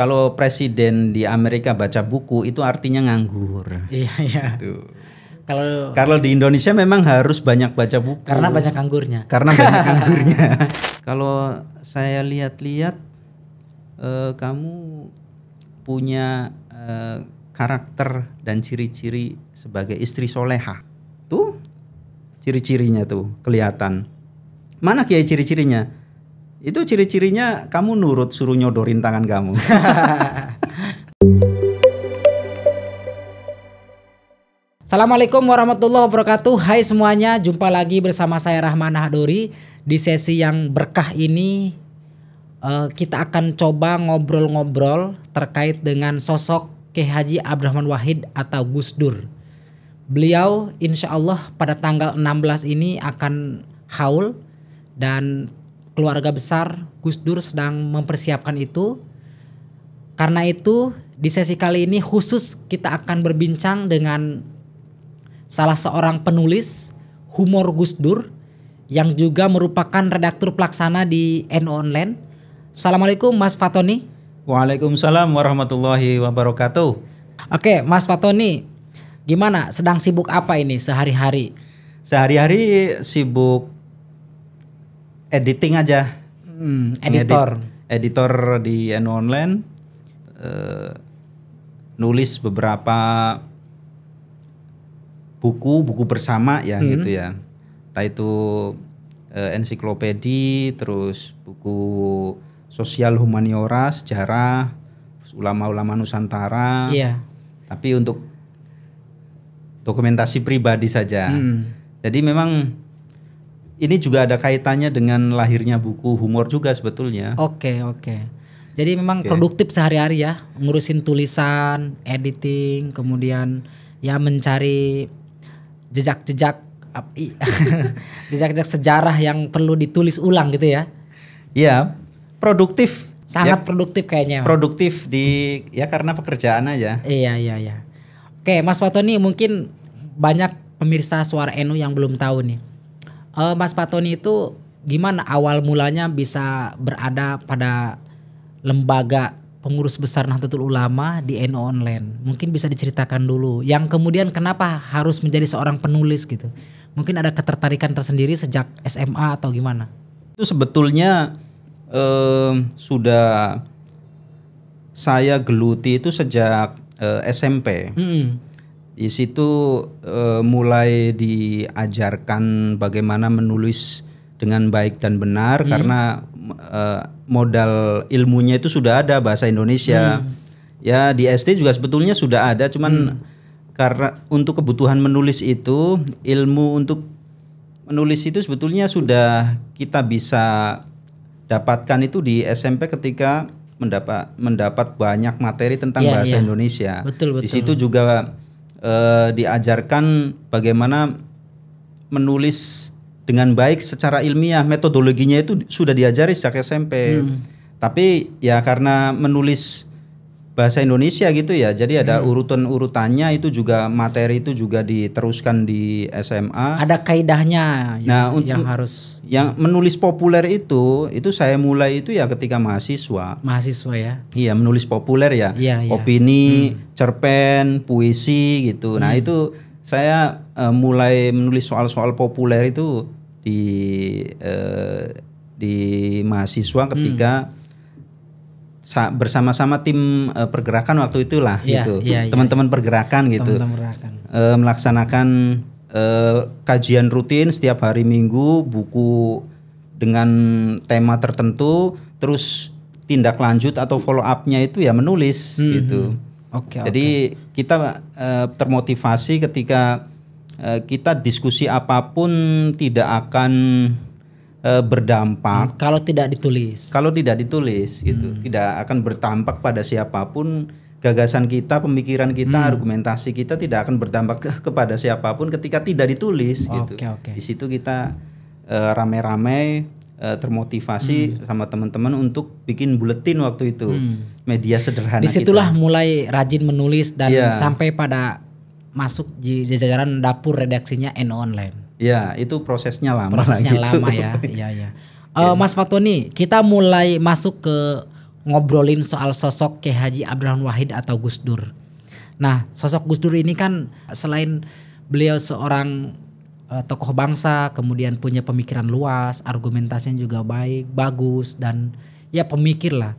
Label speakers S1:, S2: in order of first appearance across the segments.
S1: kalau presiden di Amerika baca buku itu artinya nganggur. Iya iya. Gitu. Kalau kalau di Indonesia memang harus banyak baca buku. Karena banyak nganggurnya. Karena banyak nganggurnya. kalau saya lihat-lihat uh, kamu punya uh, karakter dan ciri-ciri sebagai istri soleha. Tuh ciri-cirinya tuh kelihatan. Mana kiai ciri-cirinya? Itu ciri-cirinya kamu nurut suruh nyodorin tangan kamu.
S2: Assalamualaikum warahmatullahi wabarakatuh. Hai semuanya, jumpa lagi bersama saya Rahman Hadori di sesi yang berkah ini uh, kita akan coba ngobrol-ngobrol terkait dengan sosok Ki Haji Abdurrahman Wahid atau Gus Dur. Beliau insya Allah pada tanggal 16 ini akan haul dan keluarga besar Gus Dur sedang mempersiapkan itu. Karena itu di sesi kali ini khusus kita akan berbincang dengan salah seorang penulis humor Gus Dur yang juga merupakan redaktur pelaksana di NO Online. Assalamualaikum Mas Fatoni. Waalaikumsalam warahmatullahi wabarakatuh. Oke, Mas Fatoni, gimana? Sedang sibuk apa ini sehari-hari? Sehari-hari
S1: sibuk editing aja.
S2: Hmm, editor.
S1: Ngedit, editor di NU Online. Uh, nulis beberapa buku buku bersama ya hmm. gitu ya. Entah itu uh, ensiklopedi, terus buku sosial humaniora, sejarah, ulama-ulama Nusantara. Iya. Tapi untuk dokumentasi pribadi saja. Hmm. Jadi memang ini juga ada kaitannya dengan lahirnya buku humor juga sebetulnya.
S2: Oke, okay, oke. Okay. Jadi memang okay. produktif sehari-hari ya, ngurusin tulisan, editing, kemudian ya mencari jejak-jejak jejak-jejak sejarah yang perlu ditulis ulang gitu ya. Iya, produktif. Sangat ya, produktif kayaknya.
S1: Produktif di ya karena
S2: pekerjaan aja. Iya, iya, iya. Oke, Mas Watoni mungkin banyak pemirsa Suara NU yang belum tahu nih uh, Mas Patoni itu gimana awal mulanya bisa berada pada lembaga pengurus besar Nahdlatul Ulama di NU NO Online. Mungkin bisa diceritakan dulu. Yang kemudian kenapa harus menjadi seorang penulis gitu? Mungkin ada ketertarikan tersendiri sejak SMA atau gimana?
S1: Itu sebetulnya eh, sudah saya geluti itu sejak eh, SMP. Mm -hmm di situ e, mulai diajarkan bagaimana menulis dengan baik dan benar hmm. karena e, modal ilmunya itu sudah ada bahasa Indonesia. Hmm. Ya di SD juga sebetulnya sudah ada, cuman hmm. karena untuk kebutuhan menulis itu ilmu untuk menulis itu sebetulnya sudah kita bisa dapatkan itu di SMP ketika mendapat mendapat banyak materi tentang ya, bahasa ya. Indonesia. Betul, betul. Di situ juga eh, diajarkan bagaimana menulis dengan baik secara ilmiah metodologinya itu sudah diajari sejak SMP hmm. tapi ya karena menulis bahasa Indonesia gitu ya. Jadi ada hmm. urutan-urutannya itu juga materi itu juga diteruskan di SMA.
S2: Ada kaidahnya nah, yang, nah, untuk yang harus
S1: yang menulis populer itu itu saya mulai itu ya ketika mahasiswa.
S2: Mahasiswa ya.
S1: Iya, menulis populer ya. Iya, Ya. Opini, hmm. cerpen, puisi gitu. Nah, hmm. Nah, itu saya uh, mulai menulis soal-soal populer itu di uh, di mahasiswa ketika hmm bersama-sama tim uh, pergerakan waktu itulah ya, gitu ya, teman-teman ya. pergerakan gitu teman -teman Uh, eh, melaksanakan uh, kajian rutin setiap hari minggu buku dengan tema tertentu terus tindak lanjut atau follow upnya itu ya menulis hmm, hmm. gitu okay, jadi okay. kita uh, termotivasi ketika uh, kita diskusi apapun tidak akan uh, berdampak. Hmm, kalau tidak ditulis. Kalau tidak ditulis gitu, hmm. tidak akan bertampak pada siapapun. Gagasan kita, pemikiran kita, hmm. argumentasi kita tidak akan berdampak ke kepada siapapun ketika tidak ditulis okay, gitu. Okay, Di situ kita eh, rame-rame uh, termotivasi hmm. sama teman-teman untuk bikin buletin waktu itu. Hmm. Media sederhana Disitulah
S2: kita. mulai rajin menulis dan yeah. sampai pada masuk di jajaran dapur redaksinya N online.
S1: Ya, itu prosesnya lama. Prosesnya gitu. lama ya. Iya, iya.
S2: Uh, Mas Fatoni, kita mulai masuk ke ngobrolin soal sosok Kiai Haji Abdurrahman Wahid atau Gus Dur. Nah, sosok Gus Dur ini kan selain beliau seorang uh, tokoh bangsa, kemudian punya pemikiran luas, argumentasinya juga baik, bagus dan ya pemikir lah.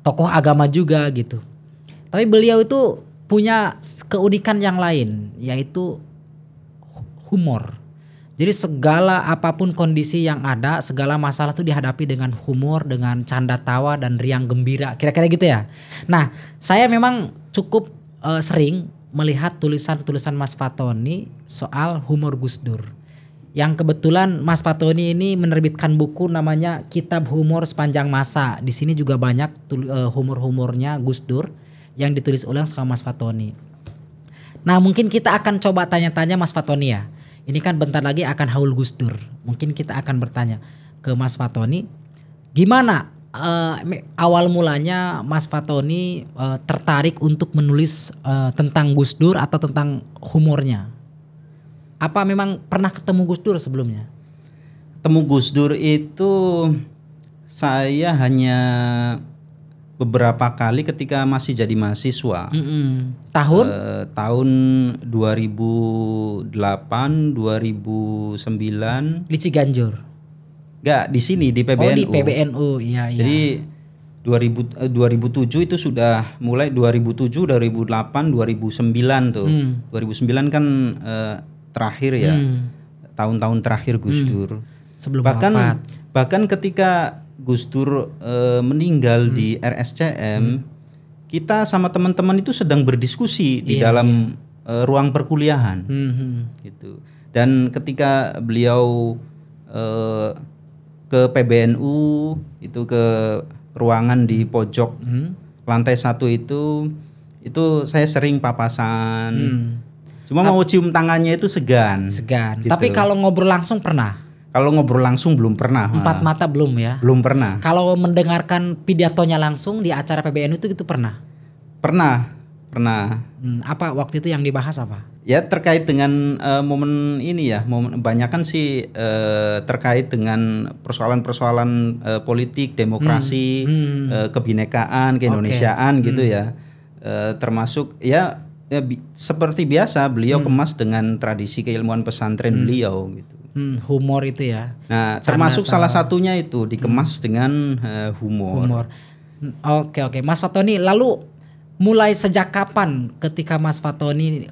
S2: Tokoh agama juga gitu. Tapi beliau itu punya keunikan yang lain yaitu humor. Jadi segala apapun kondisi yang ada, segala masalah tuh dihadapi dengan humor, dengan canda tawa dan riang gembira. Kira-kira gitu ya. Nah, saya memang cukup uh, sering melihat tulisan-tulisan Mas Fatoni soal humor Gus Dur. Yang kebetulan Mas Fatoni ini menerbitkan buku namanya Kitab Humor Sepanjang Masa. Di sini juga banyak uh, humor-humornya Gus Dur yang ditulis ulang sama Mas Fatoni. Nah, mungkin kita akan coba tanya-tanya Mas Fatoni ya ini kan bentar lagi akan haul Gusdur, Mungkin kita akan bertanya ke Mas Fatoni, gimana uh, awal mulanya Mas Fatoni uh, tertarik untuk menulis uh, tentang Gusdur atau tentang humornya? Apa memang pernah ketemu Gusdur sebelumnya? Ketemu Gusdur
S1: itu saya hanya beberapa kali ketika masih jadi mahasiswa. Mm
S2: -hmm. Tahun?
S1: Uh, tahun 2008, 2009.
S2: Di Ciganjur.
S1: Enggak, di sini di PBNU. Oh, di PBNU. Iya, iya. Jadi 2000 uh, 2007 itu sudah mulai 2007, 2008, 2009 tuh. Mm. 2009 kan uh, terakhir ya. Hmm. Tahun-tahun mm. terakhir Gus hmm. Dur. Mm. Sebelum bahkan wafat. bahkan ketika Gus Dur e, meninggal hmm. di RSCM, hmm. kita sama teman-teman itu sedang berdiskusi yeah, di iya, dalam e, ruang perkuliahan, hmm, hmm. gitu. Dan ketika beliau e, ke PBNU itu ke ruangan di pojok hmm. lantai satu itu, itu saya sering papasan. Hmm. Cuma mau cium tangannya itu segan. Segan. Gitu. Tapi kalau ngobrol langsung pernah. Kalau ngobrol langsung belum pernah. Empat malah. mata belum ya? Belum pernah.
S2: Kalau mendengarkan pidatonya langsung di acara PBNU itu itu pernah? Pernah,
S1: pernah. Hmm,
S2: apa waktu itu yang dibahas apa?
S1: Ya terkait dengan uh, momen ini ya, momen kan sih uh, terkait dengan persoalan-persoalan uh, politik, demokrasi, hmm, hmm. Uh, kebinekaan, keindonesiaan okay. gitu hmm. ya. Uh, termasuk ya ya, bi seperti biasa beliau hmm. kemas dengan tradisi keilmuan pesantren hmm. beliau gitu.
S2: Hmm, humor itu ya.
S1: Nah, termasuk salah satunya itu dikemas hmm. dengan uh, humor. Humor.
S2: Oke oke, Mas Fatoni. Lalu mulai sejak kapan ketika Mas Fatoni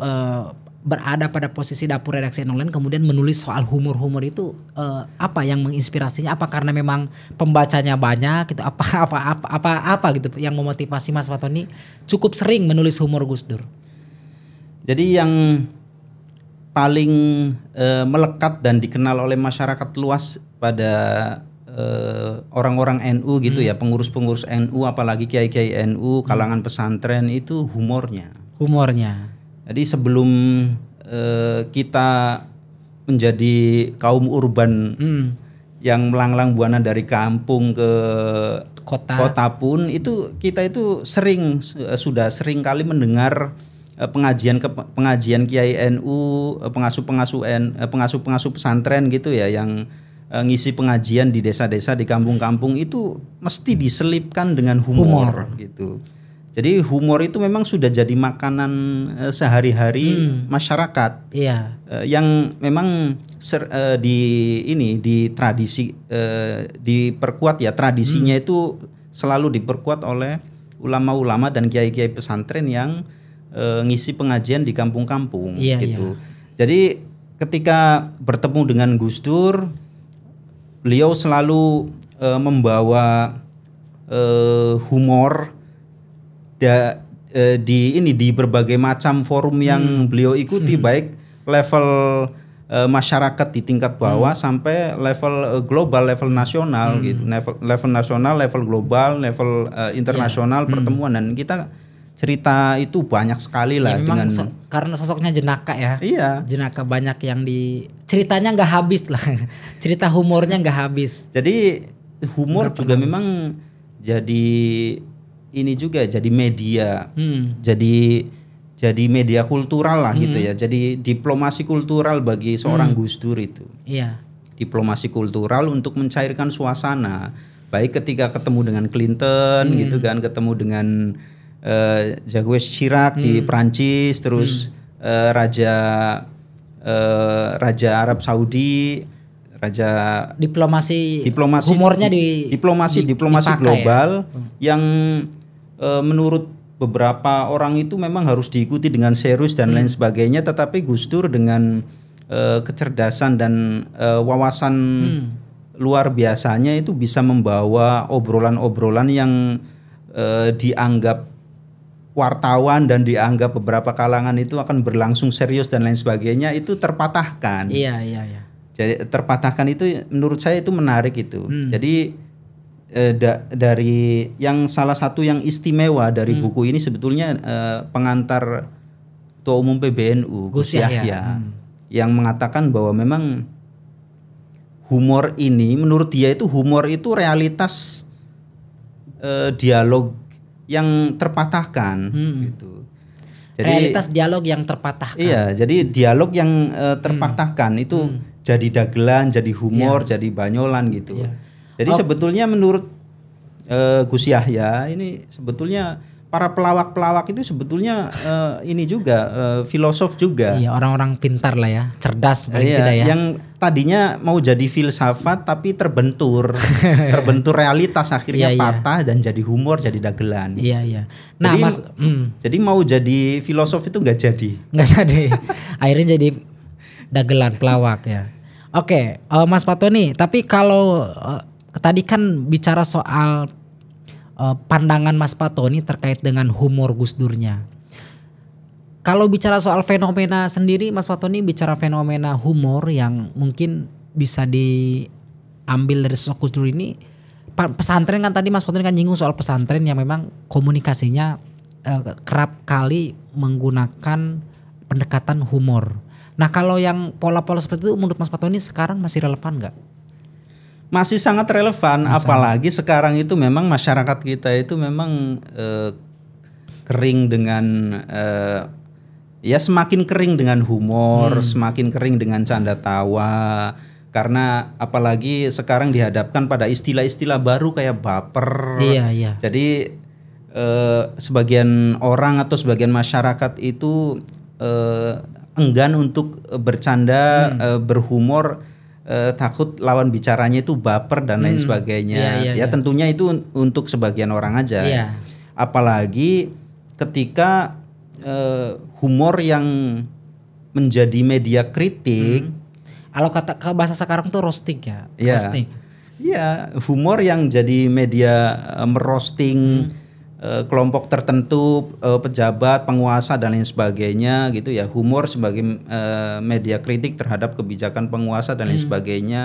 S2: uh, berada pada posisi dapur redaksi online kemudian menulis soal humor-humor itu uh, apa yang menginspirasinya? Apa karena memang pembacanya banyak gitu? Apa apa apa apa apa gitu yang memotivasi Mas Fatoni cukup sering menulis humor Gus Dur?
S1: Jadi yang paling uh, melekat dan dikenal oleh masyarakat luas pada eh, orang-orang NU gitu hmm. ya, pengurus-pengurus NU apalagi kiai-kiai NU, hmm. kalangan pesantren itu humornya.
S2: Humornya.
S1: Jadi sebelum uh, kita menjadi kaum urban hmm. yang melanglang buana dari kampung ke kota. kota pun itu kita itu sering sudah sering kali mendengar Eh, pengajian ke pengajian Kiai NU, pengasuh-pengasuh N, pengasuh-pengasuh eh, pesantren gitu ya yang eh, ngisi pengajian di desa-desa di kampung-kampung itu mesti diselipkan dengan humor, humor gitu. Jadi humor itu memang sudah jadi makanan sehari-hari hmm. masyarakat. Iya. yang memang ser, di ini di tradisi diperkuat ya tradisinya hmm. itu selalu diperkuat oleh ulama-ulama dan kiai-kiai pesantren yang e, ngisi pengajian di kampung-kampung iya, gitu. Iya. Jadi ketika bertemu dengan Gus Dur, beliau selalu e, membawa e, humor da, e, di ini di berbagai macam forum yang hmm. beliau ikuti hmm. baik level masyarakat di tingkat bawah hmm. sampai level global, level nasional hmm. gitu, level level nasional, level global, level uh, internasional yeah. Hmm. pertemuan hmm. dan kita cerita itu banyak sekali lah ya, dengan so
S2: karena sosoknya jenaka ya iya jenaka banyak yang di ceritanya nggak habis lah cerita humornya nggak habis jadi humor juga memang
S1: jadi ini juga jadi media hmm. jadi jadi media kultural lah gitu hmm. gitu ya jadi diplomasi kultural bagi seorang hmm. Gus Dur itu iya diplomasi kultural untuk mencairkan suasana baik ketika ketemu dengan Clinton hmm. gitu kan ketemu dengan uh, eh, Jacques Chirac hmm. di Perancis, terus hmm. uh, raja uh, raja Arab Saudi, raja
S2: diplomasi
S1: diplomasi humornya di diplomasi di, diplomasi dipakai ya? global hmm. yang uh, menurut beberapa orang itu memang harus diikuti dengan serius dan hmm. lain sebagainya, tetapi Gus Dur dengan uh, kecerdasan dan uh, wawasan hmm. luar biasanya itu bisa membawa obrolan-obrolan yang uh, dianggap wartawan dan dianggap beberapa kalangan itu akan berlangsung serius dan lain sebagainya itu terpatahkan.
S2: Iya iya iya.
S1: Jadi terpatahkan itu menurut saya itu menarik itu. Hmm. Jadi eh, da dari yang salah satu yang istimewa dari hmm. buku ini sebetulnya eh, pengantar Tua umum PBNU Gus Yahya ya. hmm. yang mengatakan bahwa memang humor ini menurut dia itu humor itu realitas eh, dialog yang terpatahkan
S2: hmm. gitu. Jadi realitas dialog yang terpatahkan. Iya,
S1: jadi dialog yang uh, terpatahkan hmm. itu hmm. jadi dagelan, jadi humor, yeah. jadi banyolan gitu. Yeah. Jadi oh. sebetulnya menurut uh, Gus Yahya ini sebetulnya para pelawak-pelawak itu sebetulnya uh, ini juga uh, filosof juga.
S2: Iya, orang-orang pintar lah ya, cerdas eh, paling iya, tidak ya. Yang
S1: tadinya mau jadi filsafat tapi terbentur, terbentur realitas akhirnya iya, iya. patah iya. dan jadi humor, jadi dagelan. Iya, iya. Nah, jadi, Mas, mm. jadi mau jadi filosof itu nggak jadi.
S2: Nggak jadi. akhirnya jadi dagelan pelawak ya. Oke, okay, uh, Mas Patoni. tapi kalau uh, tadi kan bicara soal uh, pandangan Mas Patoni terkait dengan humor Gus Durnya. Kalau bicara soal fenomena sendiri, Mas Patoni bicara fenomena humor yang mungkin bisa diambil dari sosok Gus Dur ini. Pesantren kan tadi Mas Patoni kan nyinggung soal pesantren yang memang komunikasinya uh, kerap kali menggunakan pendekatan humor. Nah kalau yang pola-pola seperti itu menurut Mas Patoni sekarang masih relevan nggak?
S1: masih sangat relevan masih apalagi sangat. sekarang itu memang masyarakat kita itu memang eh, kering dengan eh, ya semakin kering dengan humor, hmm. semakin kering dengan canda tawa karena apalagi sekarang dihadapkan pada istilah-istilah baru kayak baper. Iya, iya. Jadi eh, sebagian orang atau sebagian masyarakat itu eh, enggan untuk bercanda, hmm. eh, berhumor eh, takut lawan bicaranya itu baper dan lain hmm. sebagainya. Yeah, yeah, ya yeah. tentunya itu untuk sebagian orang aja. Yeah. Apalagi ketika eh, humor yang menjadi media kritik. Hmm.
S2: Kalau kata kalau bahasa sekarang tuh roasting ya. Yeah. Roasting.
S1: Iya, yeah, humor yang jadi media uh, merosting hmm Eh, kelompok tertentu eh, pejabat penguasa dan lain sebagainya gitu ya humor sebagai eh, media kritik terhadap kebijakan penguasa dan lain hmm. sebagainya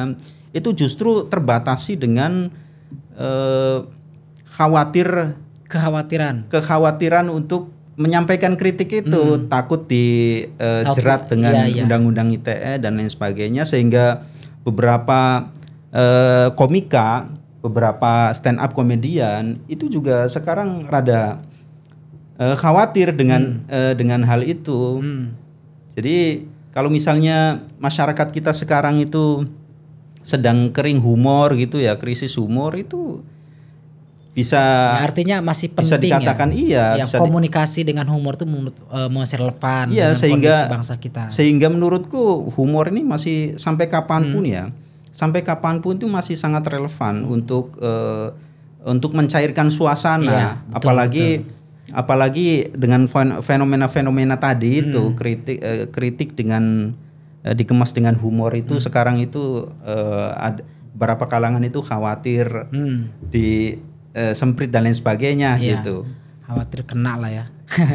S1: itu justru terbatasi dengan uh, khawatir kekhawatiran kekhawatiran untuk menyampaikan kritik itu hmm. takut dijerat okay. dengan yeah, yeah. undang-undang ITE dan lain sebagainya sehingga beberapa uh, komika beberapa stand up komedian itu juga sekarang rada uh, khawatir dengan hmm. uh, dengan hal itu. Hmm. Jadi kalau misalnya masyarakat kita sekarang itu sedang kering humor gitu ya, krisis humor itu bisa ya, artinya masih penting bisa ya. dikatakan ya, iya ya, bisa
S2: komunikasi di, dengan humor itu menurut uh, eh, masih relevan iya, dengan sehingga bangsa kita
S1: sehingga menurutku humor ini masih sampai kapanpun hmm. ya sampai kapanpun itu masih sangat relevan untuk uh, untuk mencairkan suasana, iya, betul, apalagi betul. apalagi dengan fenomena-fenomena tadi hmm. itu kritik uh, kritik dengan uh, dikemas dengan humor itu hmm. sekarang itu uh, ada berapa kalangan itu khawatir hmm. di uh, semprit dan lain sebagainya iya. gitu.
S2: Khawatir kena lah ya.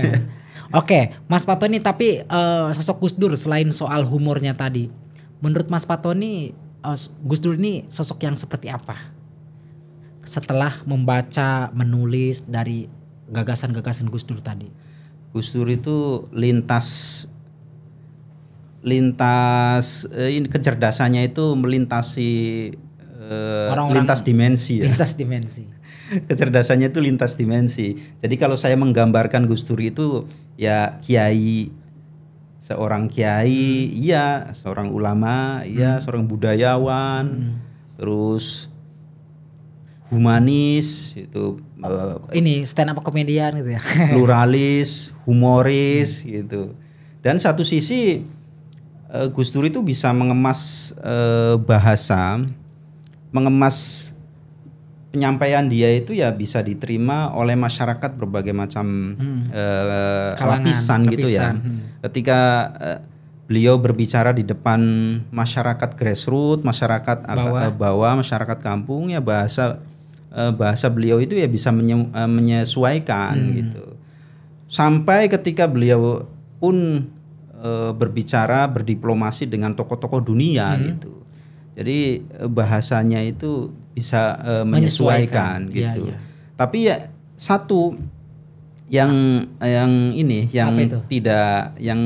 S2: Oke, okay, Mas Patoni tapi uh, sosok Gus Dur selain soal humornya tadi, menurut Mas Patoni uh, Gus Dur ini sosok yang seperti apa? Setelah membaca, menulis dari gagasan-gagasan Gus Dur tadi.
S1: Gus Dur itu lintas lintas eh, ini kecerdasannya itu melintasi eh, Orang -orang lintas dimensi ya. Lintas dimensi.
S2: kecerdasannya
S1: itu lintas dimensi. Jadi kalau saya menggambarkan Gus Dur itu ya kiai seorang kiai hmm. iya seorang ulama iya hmm. seorang budayawan hmm. terus humanis itu oh, eh,
S2: ini stand up komedian gitu ya
S1: pluralis humoris hmm. gitu dan satu sisi uh, Gus Dur itu bisa mengemas uh, bahasa mengemas penyampaian dia itu ya bisa diterima oleh masyarakat berbagai macam hmm. uh, Kalangan, lapisan, lapisan gitu ya. Hmm. Ketika uh, beliau berbicara di depan masyarakat grassroots, masyarakat bawah, uh, bawah masyarakat kampung ya bahasa uh, bahasa beliau itu ya bisa menye, uh, menyesuaikan hmm. gitu. Sampai ketika beliau pun berbicara berdiplomasi dengan tokoh-tokoh dunia hmm. gitu. Jadi bahasanya itu bisa uh, menyesuaikan, menyesuaikan gitu. Ya, ya. Tapi ya satu yang yang ini yang tidak yang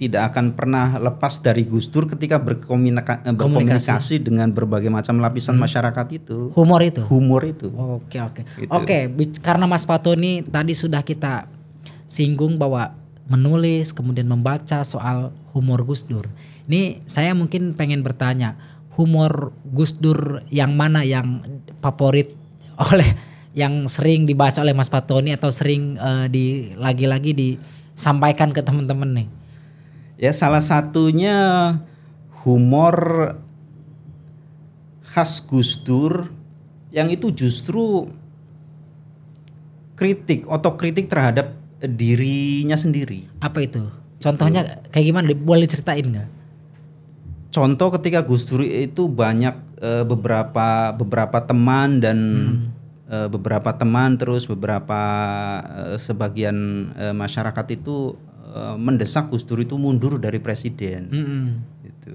S1: tidak akan pernah lepas dari Gus Dur ketika berkomunika, eh, berkomunikasi dengan berbagai macam lapisan hmm. masyarakat itu. Humor itu. Humor
S2: itu. Oke oke. Gitu. Oke, karena Mas Pato ini tadi sudah kita singgung bahwa menulis kemudian membaca soal humor Gus Dur. Ini saya mungkin pengen bertanya, humor Gus Dur yang mana yang favorit oleh yang sering dibaca oleh Mas Patoni atau sering uh, di lagi-lagi disampaikan ke teman-teman nih? Ya
S1: salah satunya humor khas Gus Dur yang itu justru kritik, otokritik terhadap dirinya sendiri.
S2: Apa itu? Contohnya kayak gimana? Boleh ceritain nggak?
S1: contoh ketika Gus Dur itu banyak uh, beberapa beberapa teman dan hmm eh, beberapa teman terus beberapa uh, sebagian uh, masyarakat itu uh, mendesak Gus Dur itu mundur dari presiden. -hmm. Gitu.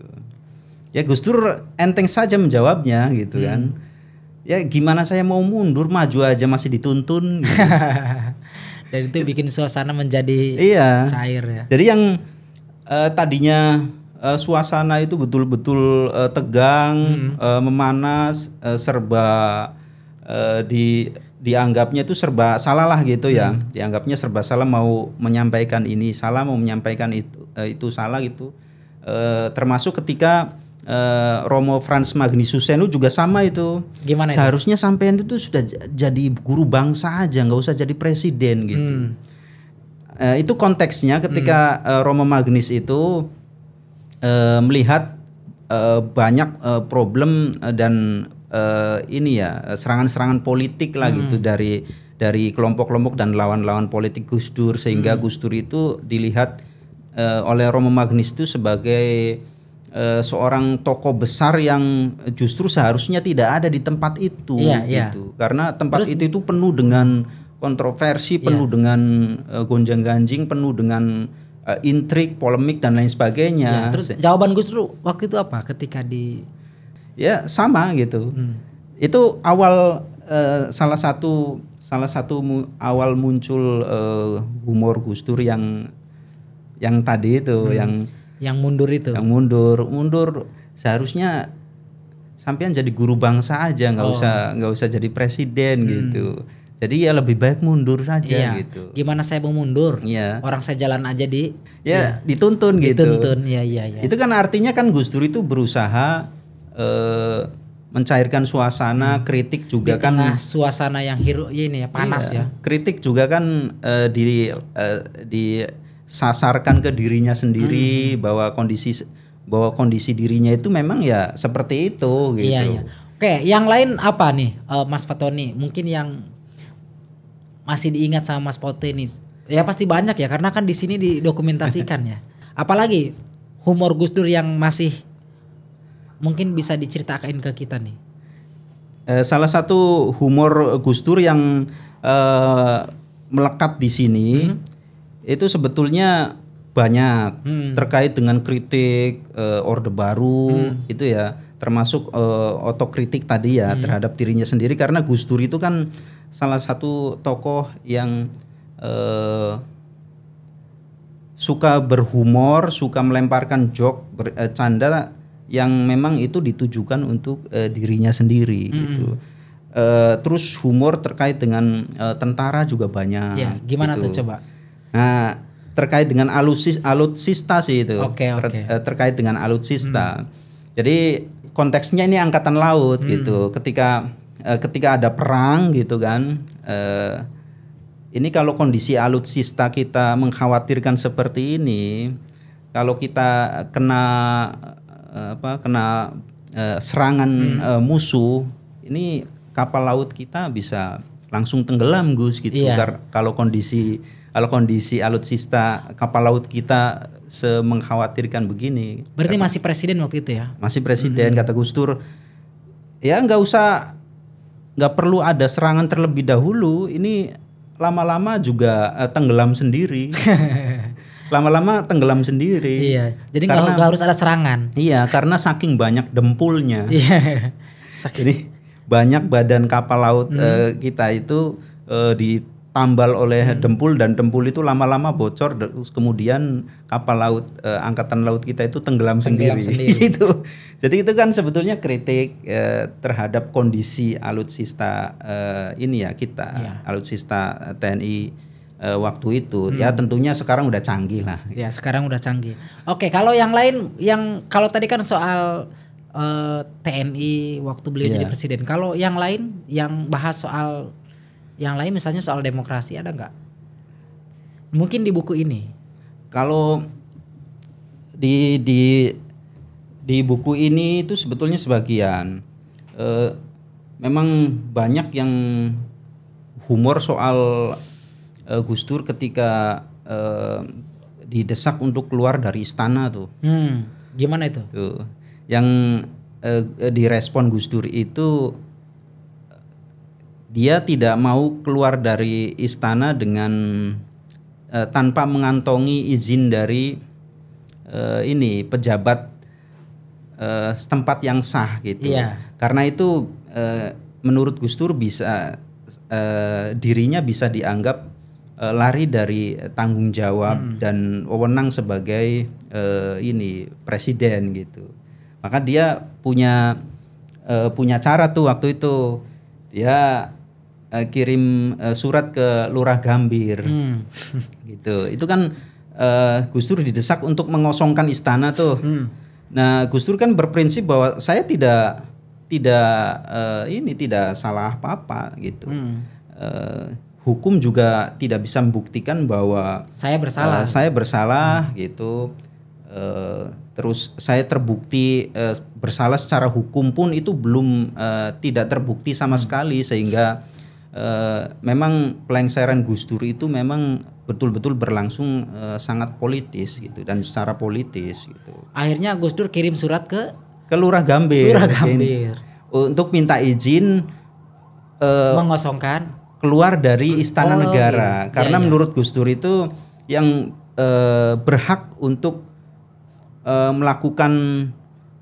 S1: Ya Gus Dur enteng saja menjawabnya gitu kan. hmm. kan. Ya gimana saya mau mundur maju aja masih dituntun. Gitu.
S2: Dan itu bikin suasana menjadi iya. cair ya. Jadi
S1: yang uh, tadinya uh, suasana itu betul-betul uh, tegang, hmm. uh, memanas, uh, serba uh, di dianggapnya itu serba salah lah gitu ya. Hmm. Dianggapnya serba salah mau menyampaikan ini salah, mau menyampaikan itu uh, itu salah gitu. Uh, termasuk ketika Uh, Romo Franz Magnisusenu juga sama
S2: itu. Gimana? Itu? Seharusnya
S1: sampean itu sudah jadi guru bangsa aja, nggak usah jadi presiden gitu. Hmm. Uh, itu konteksnya ketika hmm. uh, Romo Magnis itu uh, melihat uh, banyak uh, problem dan uh, ini ya serangan-serangan politik lah gitu hmm. gitu dari dari kelompok-kelompok dan lawan-lawan politik Gus Dur sehingga hmm. Gus Dur itu dilihat uh, oleh Romo Magnis itu sebagai seorang tokoh besar yang justru seharusnya tidak ada di tempat itu yeah, iya. gitu yeah. karena tempat Terus, itu itu penuh dengan kontroversi penuh yeah. dengan gonjang-ganjing penuh dengan uh, intrik, polemik dan lain sebagainya. Ya, terus
S2: jawaban Gus Dur waktu itu apa ketika di
S1: Ya, sama gitu. Hmm. Itu awal uh, salah satu salah satu mu, awal muncul uh, humor Gus Dur yang yang tadi itu hmm. yang yang mundur itu. Yang mundur, mundur seharusnya sampean jadi guru bangsa aja, nggak oh. usah nggak usah jadi presiden hmm. gitu jadi ya lebih baik mundur saja iya. gitu.
S2: Gimana saya mau mundur? Iya. Orang saya jalan aja di ya, ya.
S1: dituntun gitu. Dituntun,
S2: ya ya ya. Itu
S1: kan artinya kan Gus Dur itu berusaha eh mencairkan suasana, hmm. kritik juga di kan
S2: suasana yang hiru ini ya panas iya. ya.
S1: Kritik juga kan eh, di eh, disasarkan ke dirinya sendiri hmm. bahwa kondisi bahwa kondisi dirinya itu memang ya seperti itu iya, gitu. Iya, iya.
S2: Oke, yang lain apa nih, eh, Mas Fatoni? Mungkin yang masih diingat sama Mas Pote ini? Ya pasti banyak ya karena kan di sini didokumentasikan ya. Apalagi humor Gus Dur yang masih mungkin bisa diceritakan ke kita nih.
S1: Eh, salah satu humor Gus Dur yang eh, melekat di sini hmm. itu sebetulnya banyak hmm. terkait dengan kritik uh, orde baru hmm. itu ya termasuk uh, otokritik tadi ya hmm. terhadap dirinya sendiri karena Gus Dur itu kan salah satu tokoh yang eh, suka berhumor, suka melemparkan jok, ber, eh, canda yang memang itu ditujukan untuk eh, dirinya sendiri mm -hmm. gitu. Eh, terus humor terkait dengan eh, tentara juga banyak. Ya, gimana gitu. tuh coba? Nah, terkait dengan alusis alutsista sih itu. Okay, okay. Ter, eh, terkait dengan alutsista. Hmm. Jadi konteksnya ini angkatan laut hmm. gitu. Ketika Eh, ketika ada perang gitu kan eh, ini kalau kondisi alutsista kita mengkhawatirkan seperti ini kalau kita kena eh, apa kena serangan hmm. musuh ini kapal laut kita bisa langsung tenggelam Gus gitu yeah. kalau kondisi kalau kondisi alutsista kapal laut kita semengkhawatirkan begini.
S2: Berarti kata, masih presiden waktu itu ya?
S1: Masih presiden mm -hmm. kata Gus Dur. Ya nggak usah nggak perlu ada serangan terlebih dahulu ini lama-lama juga uh, tenggelam sendiri lama-lama tenggelam sendiri iya jadi nggak harus ada serangan iya karena saking banyak dempulnya
S2: iya saking. ini
S1: banyak badan kapal laut hmm. uh, kita itu uh, di tambal oleh hmm. dempul dan dempul itu lama-lama bocor terus kemudian kapal laut eh, angkatan laut kita itu tenggelam, tenggelam sendiri, sendiri. gitu. Jadi itu kan sebetulnya kritik eh, terhadap kondisi alutsista eh, ini ya kita ya. alutsista TNI eh, waktu itu. Ya hmm. Ya tentunya sekarang udah canggih lah.
S2: Ya, sekarang udah canggih. Oke, kalau yang lain yang kalau tadi kan soal eh, TNI waktu beliau yeah. jadi presiden. Kalau yang lain yang bahas soal yang lain misalnya soal demokrasi ada nggak? Mungkin di buku ini. Kalau
S1: di di di buku ini itu sebetulnya sebagian e, memang banyak yang humor soal e, Gus Dur ketika e, didesak untuk keluar dari istana tuh. Hmm, gimana itu? Tuh. Yang e, direspon Gus Dur itu dia tidak mau keluar dari istana dengan uh, tanpa mengantongi izin dari uh, ini pejabat uh, setempat yang sah gitu. Iya. Karena itu uh, menurut Dur bisa uh, dirinya bisa dianggap uh, lari dari tanggung jawab hmm. dan wewenang sebagai uh, ini presiden gitu. Maka dia punya uh, punya cara tuh waktu itu dia uh, kirim uh, surat ke lurah Gambir hmm. gitu itu kan uh, Gus Dur didesak untuk mengosongkan istana tuh hmm. nah Gus Dur kan berprinsip bahwa saya tidak tidak uh, ini tidak salah apa apa gitu hmm. uh, hukum juga tidak bisa membuktikan bahwa saya bersalah uh, saya bersalah hmm. gitu uh, terus saya terbukti uh, bersalah secara hukum pun itu belum uh, tidak terbukti sama hmm. sekali sehingga Eh, memang pelengseran Gus Dur itu memang betul-betul berlangsung e, sangat politis gitu dan secara politis gitu.
S2: Akhirnya Gus Dur kirim surat ke
S1: ke Lurah Gambir. Lurah Gambir. Untuk minta izin e,
S2: mengosongkan keluar dari istana oh, negara iya, iya. karena iya, iya. menurut
S1: Gus Dur itu yang e, berhak untuk e, melakukan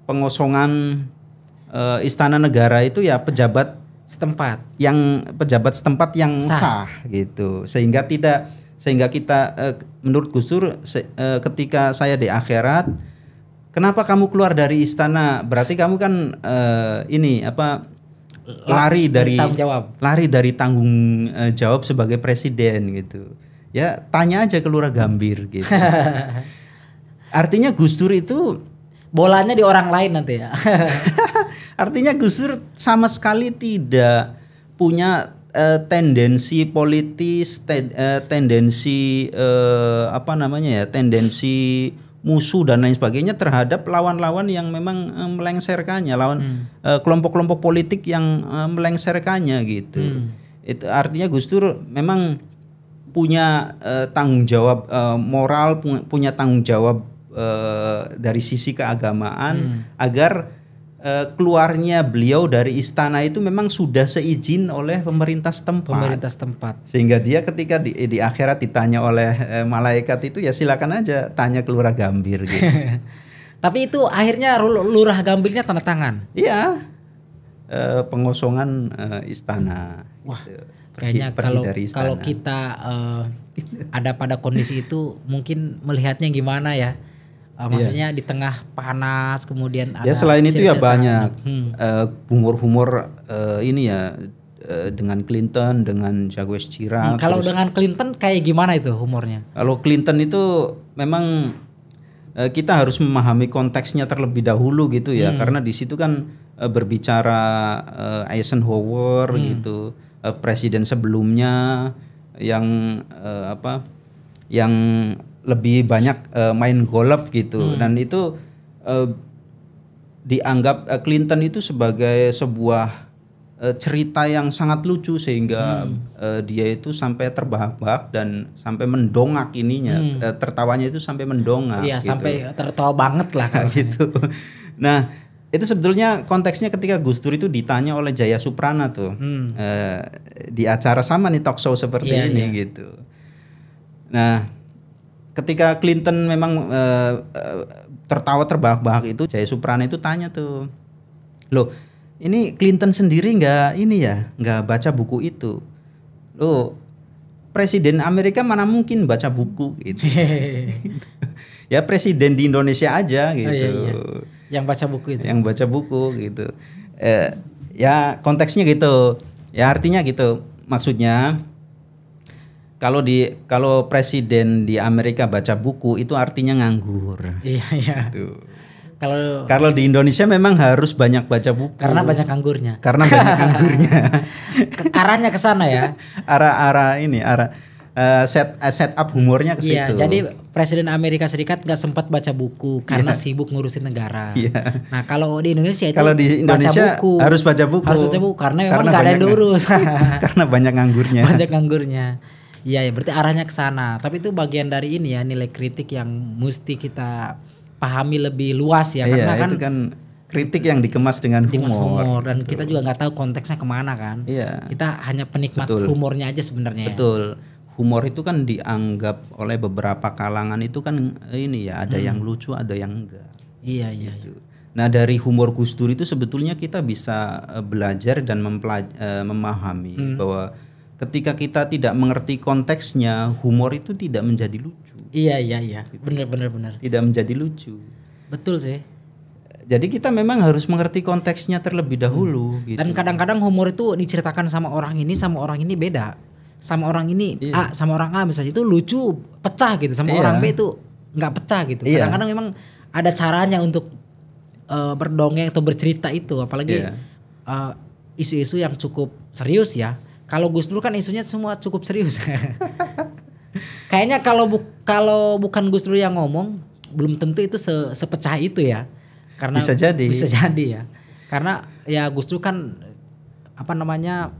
S1: pengosongan e, istana negara itu ya pejabat setempat yang pejabat setempat yang sah, sah gitu sehingga tidak sehingga kita uh, menurut kusur se, uh, ketika saya di akhirat kenapa kamu keluar dari istana berarti kamu kan uh, ini apa
S2: lari dari tanggung jawab.
S1: lari dari tanggung jawab sebagai presiden gitu ya tanya aja ke Lurah Gambir gitu artinya Gus
S2: itu bolanya di orang lain nanti ya
S1: Artinya Gus Dur sama sekali tidak punya uh, tendensi politis, te uh, eh, tendensi uh, apa namanya ya, tendensi musuh dan lain sebagainya terhadap lawan-lawan yang memang uh, melengsarkannya, lawan hmm. kelompok-kelompok hmm. uh, politik yang uh, melengsarkannya gitu. Hmm. Itu artinya Gus Dur memang punya uh, tanggung jawab uh, moral, punya tanggung jawab uh, dari sisi keagamaan hmm. agar Eh, keluarnya beliau dari istana itu memang sudah seizin oleh pemerintah setempat. Pemerintah setempat. Sehingga dia ketika di, di akhirat ditanya oleh eh, malaikat itu ya silakan aja tanya ke lurah Gambir gitu.
S2: Tapi itu akhirnya lurah Gambirnya tanda tangan. Iya.
S1: E, pengosongan e, istana. Wah. Gitu. Pergi, kayaknya kalau kalau
S2: kita e, ada pada kondisi itu mungkin melihatnya gimana ya? Uh, maksudnya yeah. di tengah panas kemudian ya, ada Ya selain itu ya banyak hmm.
S1: Eh, humor-humor hmm. uh, uh, ini ya uh, dengan Clinton, dengan Jagoes Chirac. Hmm, kalau terus,
S2: dengan Clinton kayak gimana itu humornya?
S1: Kalau Clinton itu memang uh, kita harus memahami konteksnya terlebih dahulu gitu ya hmm. karena di situ kan uh, berbicara uh, Eisenhower hmm. gitu, uh, presiden sebelumnya yang uh, apa yang lebih banyak uh, main golf gitu hmm. dan itu uh, dianggap uh, Clinton itu sebagai sebuah uh, cerita yang sangat lucu sehingga hmm. uh, dia itu sampai terbahak-bahak dan sampai mendongak ininya hmm. uh, tertawanya itu sampai mendongak Iya gitu. sampai tertawa banget lah kayak gitu. Nah, itu sebetulnya konteksnya ketika Gus Dur itu ditanya oleh Jaya Suprana tuh hmm. uh, di acara sama nih talk show seperti yeah, ini yeah. gitu. Nah, ketika Clinton memang uh, tertawa terbahak-bahak itu Jaya Suprana itu tanya tuh loh ini Clinton sendiri nggak ini ya nggak baca buku itu loh presiden Amerika mana mungkin baca buku gitu ya presiden di Indonesia aja gitu oh, iya, gitu. iya. yang baca buku itu yang baca buku gitu eh, ya konteksnya gitu ya artinya gitu maksudnya kalau di kalau presiden di Amerika baca buku itu artinya nganggur. Iya iya. Gitu. Kalau kalau di Indonesia memang harus banyak baca buku. Karena banyak
S2: nganggurnya. Karena
S1: banyak nganggurnya. arahnya ke sana ya. Arah-arah ini arah Uh, set uh, set up humornya ke iya, situ. Iya, jadi
S2: presiden Amerika Serikat nggak sempat baca buku iya. karena yeah. sibuk ngurusin negara. Yeah. Nah, kalau di Indonesia itu kalau di Indonesia baca buku, harus baca buku. Harus baca buku karena, karena memang nggak ada yang diurus.
S1: karena banyak nganggurnya. Banyak
S2: nganggurnya. Iya ya, berarti arahnya ke sana. Tapi itu bagian dari ini ya nilai kritik yang mesti kita pahami lebih luas ya iya, karena kan, itu kan
S1: kritik yang dikemas dengan humor, humor
S2: dan betul. kita juga nggak tahu konteksnya kemana kan iya. kita hanya penikmat betul. humornya aja sebenarnya betul
S1: humor itu kan dianggap oleh beberapa kalangan itu kan ini ya ada hmm. yang lucu ada yang enggak
S2: iya iya, gitu. Iya.
S1: nah dari humor Dur itu sebetulnya kita bisa eh, belajar dan eh, memahami hmm. bahwa ketika kita tidak mengerti konteksnya humor itu tidak menjadi lucu
S2: iya iya iya gitu. benar benar benar
S1: tidak menjadi lucu
S2: betul sih jadi kita memang harus mengerti konteksnya terlebih dahulu hmm. gitu. dan kadang-kadang humor itu diceritakan sama orang ini sama orang ini beda sama orang ini iya. A sama orang A misalnya itu lucu pecah gitu sama iya. orang B itu nggak pecah gitu kadang iya. kadang-kadang memang ada caranya untuk uh, berdongeng atau bercerita itu apalagi yeah. Iya. uh, isu-isu yang cukup serius ya kalau Gus Dur kan isunya semua cukup serius. Kayaknya kalau bu kalau bukan Gus Dur yang ngomong, belum tentu itu se sepecah itu ya. Karena bisa jadi. Bisa jadi ya. Karena ya Gus Dur kan apa namanya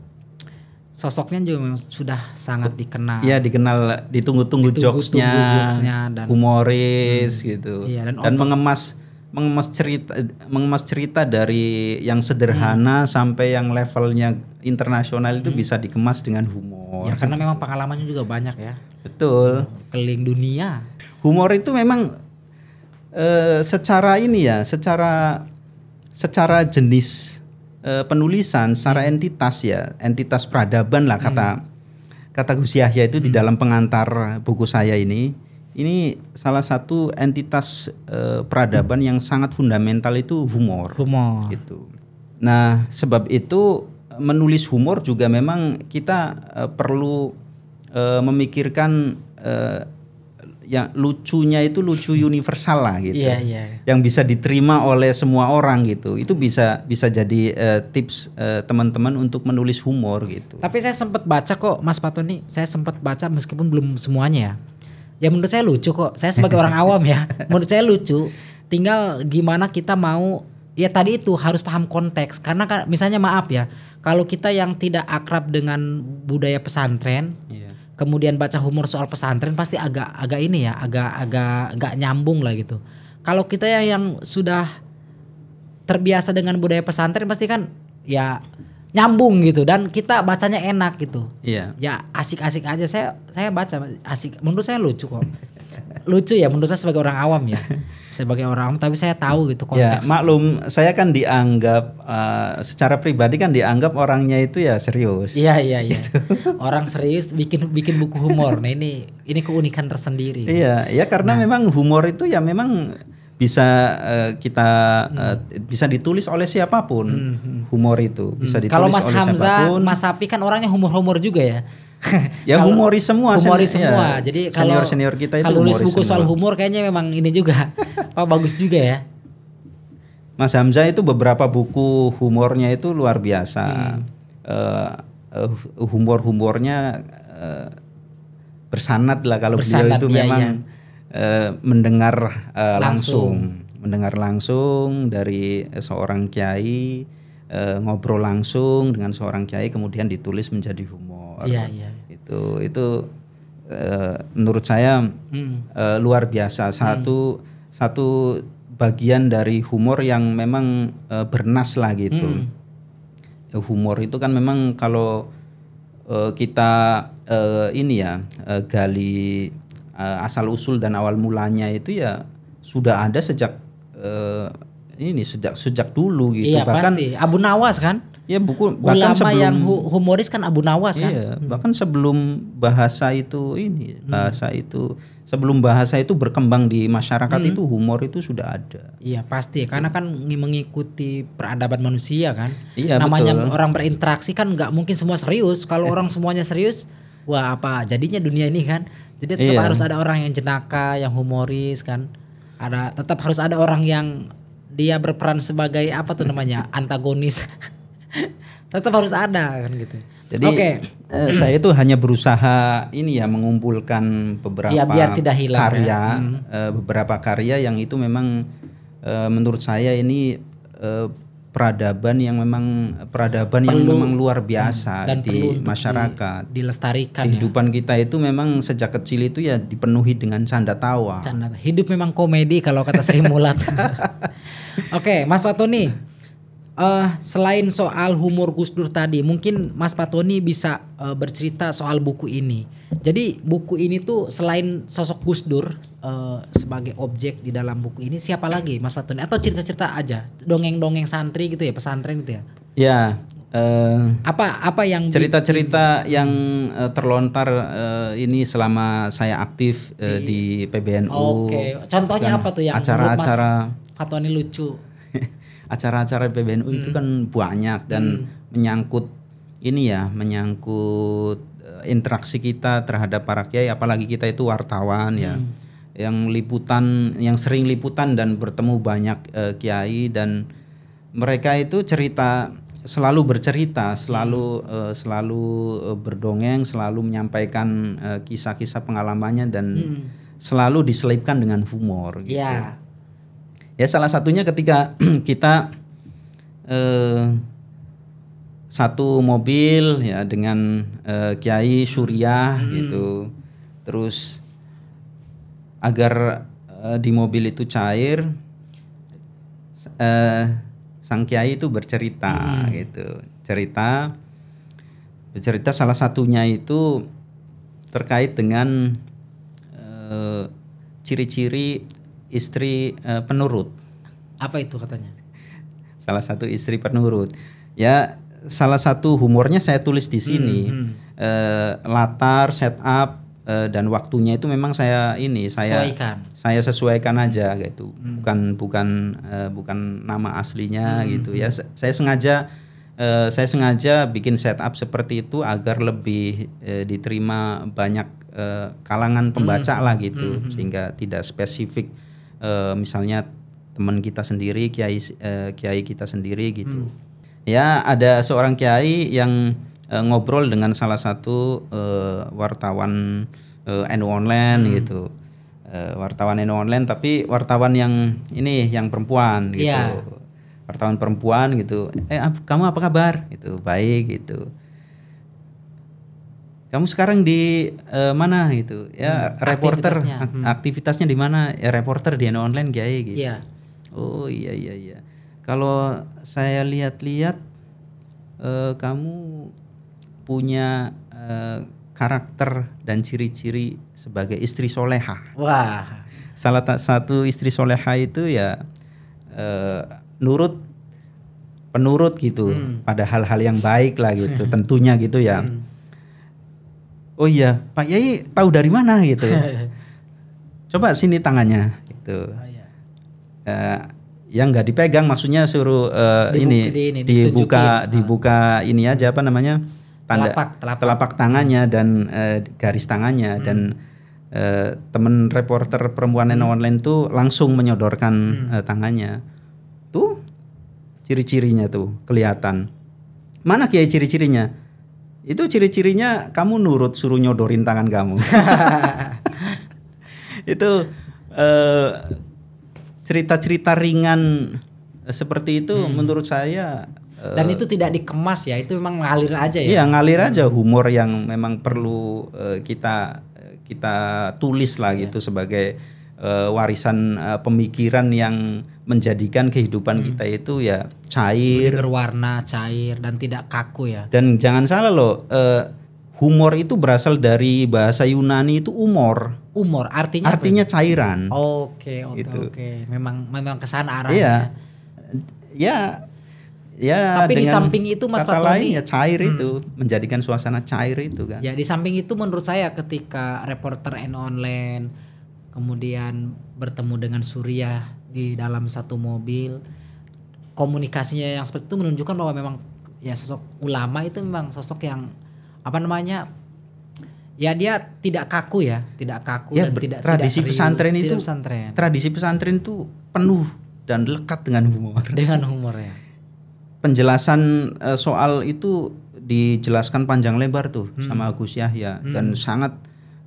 S2: sosoknya juga memang sudah sangat dikenal. Iya
S1: dikenal, ditunggu-tunggu Ditunggu jokesnya, jokesnya dan humoris hmm, gitu. Iya, dan, dan mengemas mengemas cerita mengemas cerita dari yang sederhana hmm. sampai yang levelnya internasional itu hmm. bisa dikemas dengan humor. Ya karena
S2: memang pengalamannya juga banyak ya.
S1: Betul. Keliling dunia. Humor itu memang uh, secara ini ya, secara secara jenis uh, penulisan, secara hmm. entitas ya, entitas peradaban lah kata hmm. kata Gus Yahya itu hmm. di dalam pengantar buku saya ini ini salah satu entitas uh, peradaban yang sangat fundamental itu humor. Humor. Gitu. Nah, sebab itu menulis humor juga memang kita uh, perlu uh, memikirkan uh, yang lucunya itu lucu universal lah gitu. Yeah, yeah. Yang bisa diterima oleh semua orang gitu. Itu bisa bisa jadi uh, tips teman teman-teman untuk menulis humor gitu.
S2: Tapi saya sempat baca kok Mas Patoni, saya sempat baca meskipun belum semuanya ya ya menurut saya lucu kok saya sebagai orang awam ya menurut saya lucu tinggal gimana kita mau ya tadi itu harus paham konteks karena misalnya maaf ya kalau kita yang tidak akrab dengan budaya pesantren yeah. kemudian baca humor soal pesantren pasti agak agak ini ya agak agak nggak nyambung lah gitu kalau kita yang yang sudah terbiasa dengan budaya pesantren pasti kan ya nyambung gitu dan kita bacanya enak gitu. Iya. Ya asik-asik aja saya saya baca asik menurut saya lucu kok. lucu ya menurut saya sebagai orang awam ya. sebagai orang awam tapi saya tahu gitu ya, konteks. Ya, maklum
S1: saya kan dianggap uh, secara pribadi kan dianggap orangnya itu ya serius. Iya iya iya.
S2: Gitu. Orang serius bikin bikin buku humor. Nah ini ini keunikan tersendiri. Iya,
S1: iya karena nah. memang humor itu ya memang bisa uh, kita uh, bisa ditulis oleh siapapun hmm. hmm. humor itu bisa hmm. ditulis kalau Mas oleh Hamzah, siapapun. Mas
S2: Safi kan orangnya humor-humor juga ya ya humoris semua humoris ya. semua ya, jadi senior senior kita itu kalau nulis buku semua. soal humor kayaknya memang ini juga oh, bagus juga ya
S1: Mas Hamzah itu beberapa buku humornya itu luar biasa hmm. uh, eh, uh, humor humornya uh, bersanat lah kalau bersanat, beliau itu iya, memang iya. Eh, mendengar uh, langsung. langsung, mendengar langsung dari seorang kiai uh, ngobrol langsung dengan seorang kiai kemudian ditulis menjadi humor. Iya, iya. Itu itu uh, menurut saya hmm. uh, luar biasa. Hmm. Satu hmm. satu bagian dari humor yang memang uh, bernas lah gitu. Hmm. Humor itu kan memang kalau uh, kita uh, ini ya uh, gali uh, asal usul dan awal mulanya itu ya sudah ada sejak uh, ini sejak sejak dulu gitu iya, bahkan
S2: pasti. Abu Nawas kan ya buku bahkan sebelum yang humoris kan Abu Nawas kan iya,
S1: hmm. bahkan sebelum bahasa itu ini hmm. bahasa hmm. itu sebelum bahasa itu berkembang di masyarakat hmm. itu humor itu sudah ada
S2: iya pasti karena kan mengikuti peradaban manusia kan iya, namanya betul. orang berinteraksi kan nggak mungkin semua serius kalau eh. orang semuanya serius wah apa jadinya dunia ini kan jadi tetap iya. harus ada orang yang jenaka, yang humoris kan. Ada tetap harus ada orang yang dia berperan sebagai apa tuh namanya? antagonis. tetap harus ada kan gitu. Jadi okay. eh, hmm. saya
S1: itu hanya berusaha ini ya mengumpulkan beberapa ya, biar tidak hilang, ya. karya, ya. hmm. eh, beberapa karya yang itu memang eh, menurut saya ini eh, peradaban yang memang peradaban perlu, yang memang luar hmm. biasa dan di masyarakat. Di, dilestarikan. Ya. Kehidupan ya. kita itu memang sejak
S2: kecil itu ya dipenuhi dengan canda tawa. Canda. Hidup memang komedi kalau kata Sri Mulat. Oke, Mas Watoni. nih uh, selain soal humor Gus Dur tadi, mungkin Mas Patoni bisa uh, bercerita soal buku ini. Jadi buku ini tuh selain sosok Gus Dur uh, sebagai objek di dalam buku ini, siapa lagi Mas Patoni? Atau cerita-cerita aja, dongeng-dongeng santri gitu ya, pesantren gitu ya?
S1: Ya. Uh,
S2: apa apa yang
S1: cerita-cerita yang uh, terlontar uh, ini selama saya aktif uh, di PBNU. Oke, okay. contohnya apa tuh yang acara-acara
S2: Patoni lucu?
S1: acara-acara PBNU hmm. itu kan banyak dan hmm. menyangkut ini ya, menyangkut eh, interaksi kita terhadap para kiai apalagi kita itu wartawan ya. Hmm. Yang liputan yang sering liputan dan bertemu banyak uh, kiai dan mereka itu cerita selalu bercerita, selalu hmm. uh, selalu uh, berdongeng, selalu menyampaikan kisah-kisah uh, pengalamannya dan hmm. selalu diselipkan dengan humor gitu. Yeah. Ya salah satunya ketika kita eh, satu mobil ya dengan eh, Kiai Surya hmm. gitu, terus agar eh, di mobil itu cair, eh, sang Kiai itu bercerita hmm. gitu, cerita bercerita salah satunya itu terkait dengan eh, ciri-ciri istri uh, penurut.
S2: Apa itu katanya?
S1: Salah satu istri penurut. Ya, salah satu humornya saya tulis di sini. Hmm, hmm. Uh, latar, setup uh, dan waktunya itu memang saya ini saya sesuaikan. saya sesuaikan aja gitu. Hmm. Bukan bukan uh, bukan nama aslinya hmm, hmm gitu hmm. ya. Saya sengaja Uh, saya sengaja bikin setup seperti itu agar lebih uh, diterima banyak uh, kalangan pembaca mm -hmm. lah gitu mm -hmm. sehingga tidak spesifik uh, misalnya teman kita sendiri kiai uh, kiai kita sendiri gitu hmm. ya ada seorang kiai yang uh, ngobrol dengan salah satu uh, wartawan uh, NU online hmm. gitu uh, wartawan NU online tapi wartawan yang ini yang perempuan gitu yeah. wartawan perempuan gitu eh kamu apa kabar gitu baik gitu kamu sekarang di uh, mana gitu ya hmm, reporter aktivitasnya, hmm. Hmm. aktivitasnya di mana ya reporter di online kayak gitu yeah. oh iya iya iya kalau saya lihat-lihat uh, kamu punya uh, karakter dan ciri-ciri sebagai istri soleha wah salah satu istri soleha itu ya uh, nurut penurut gitu hmm. pada hal-hal yang baik lah gitu tentunya gitu ya hmm oh iya Pak Yai tahu dari mana gitu coba sini tangannya gitu oh, iya. uh, yang nggak dipegang maksudnya suruh uh, dibuka, ini, ini dibuka ah. dibuka ah. ini aja apa namanya tanda telapak, telapak. telapak tangannya hmm. dan uh, garis tangannya hmm. dan uh, temen reporter perempuan hmm. online tuh langsung menyodorkan hmm. uh, tangannya tuh ciri-cirinya tuh kelihatan mana kiai ciri-cirinya itu ciri-cirinya kamu nurut suruh nyodorin tangan kamu. itu cerita eh, cerita-cerita ringan seperti itu hmm. menurut saya eh, dan itu
S2: tidak dikemas ya itu memang ngalir aja ya iya ngalir aja
S1: humor yang memang perlu eh, kita kita tulis lah gitu gitu sebagai uh, warisan uh, pemikiran yang menjadikan kehidupan hmm. kita itu ya cair,
S2: berwarna, cair dan tidak kaku ya.
S1: Dan jangan salah loh, uh, humor itu berasal dari bahasa Yunani itu umor.
S2: Umor artinya artinya apa? cairan. Oke, oke, gitu. oke. Memang memang kesan arahnya. Iya. Ya.
S1: Ya, tapi di samping itu Mas kata ya cair hmm. itu menjadikan suasana cair itu kan. Ya,
S2: di samping itu menurut saya ketika reporter and online kemudian bertemu dengan Surya di dalam satu mobil komunikasinya yang seperti itu menunjukkan bahwa memang ya sosok ulama itu memang sosok yang apa namanya ya dia tidak kaku ya tidak kaku ya, dan tidak tradisi tidak pesantren itu pesantren.
S1: tradisi pesantren itu penuh dan lekat dengan humor dengan humor ya penjelasan uh, soal itu dijelaskan panjang lebar tuh hmm. sama Agus Yahya hmm. dan sangat